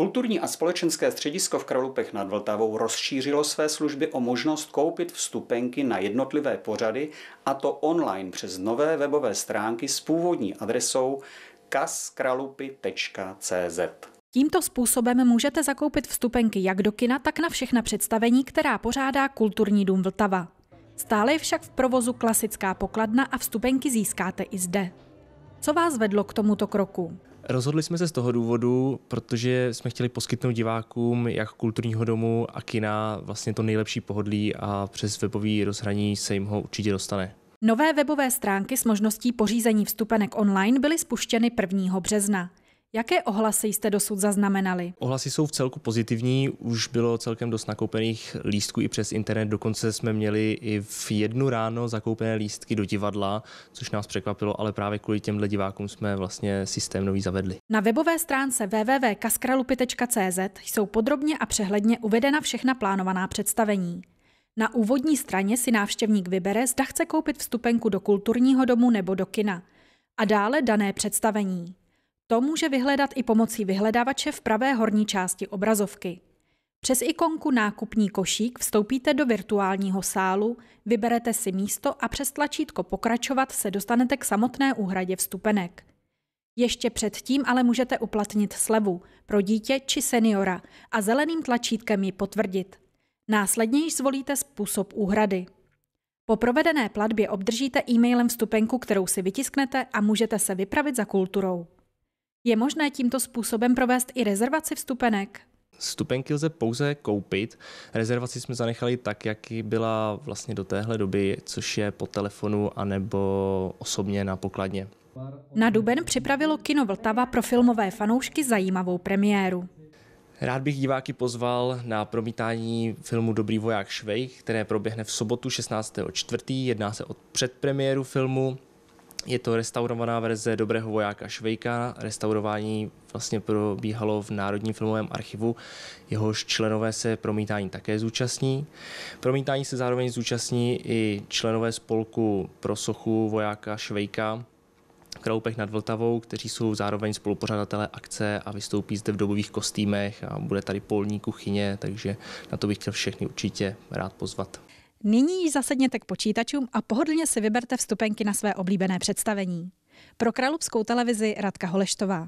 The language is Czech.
Kulturní a společenské středisko v Kralupech nad Vltavou rozšířilo své služby o možnost koupit vstupenky na jednotlivé pořady a to online přes nové webové stránky s původní adresou kaskralupy.cz. Tímto způsobem můžete zakoupit vstupenky jak do kina, tak na všechna představení, která pořádá Kulturní dům Vltava. Stále je však v provozu klasická pokladna a vstupenky získáte i zde. Co vás vedlo k tomuto kroku? Rozhodli jsme se z toho důvodu, protože jsme chtěli poskytnout divákům jak kulturního domu a kina vlastně to nejlepší pohodlí a přes webový rozhraní se jim ho určitě dostane. Nové webové stránky s možností pořízení vstupenek online byly spuštěny 1. března. Jaké ohlasy jste dosud zaznamenali? Ohlasy jsou v celku pozitivní, už bylo celkem dost nakoupených lístků i přes internet, dokonce jsme měli i v jednu ráno zakoupené lístky do divadla, což nás překvapilo, ale právě kvůli těmhle divákům jsme vlastně systém nový zavedli. Na webové stránce www.kaskralupy.cz jsou podrobně a přehledně uvedena všechna plánovaná představení. Na úvodní straně si návštěvník vybere, zda chce koupit vstupenku do kulturního domu nebo do kina. A dále dané představení. To může vyhledat i pomocí vyhledávače v pravé horní části obrazovky. Přes ikonku Nákupní košík vstoupíte do virtuálního sálu, vyberete si místo a přes tlačítko Pokračovat se dostanete k samotné úhradě vstupenek. Ještě předtím ale můžete uplatnit slevu pro dítě či seniora a zeleným tlačítkem ji potvrdit. Následně již zvolíte způsob úhrady. Po provedené platbě obdržíte e-mailem vstupenku, kterou si vytisknete a můžete se vypravit za kulturou. Je možné tímto způsobem provést i rezervaci vstupenek? Stupenky lze pouze koupit. Rezervaci jsme zanechali tak, jak byla vlastně do téhle doby, což je po telefonu anebo osobně na pokladně. Na Duben připravilo kino Vltava pro filmové fanoušky zajímavou premiéru. Rád bych diváky pozval na promítání filmu Dobrý voják Švej, které proběhne v sobotu 16.4. Jedná se o předpremiéru filmu je to restaurovaná verze Dobrého vojáka Švejka. Restaurování vlastně probíhalo v Národním filmovém archivu. Jehož členové se promítání také zúčastní. Promítání se zároveň zúčastní i členové spolku pro sochu vojáka Švejka, Kraupech nad Vltavou, kteří jsou zároveň spolupořadatelé akce a vystoupí zde v dobových kostýmech a bude tady polní kuchyně, takže na to bych chtěl všechny určitě rád pozvat. Nyní již zasedněte k počítačům a pohodlně si vyberte vstupenky na své oblíbené představení. Pro Kralupskou televizi Radka Holeštová.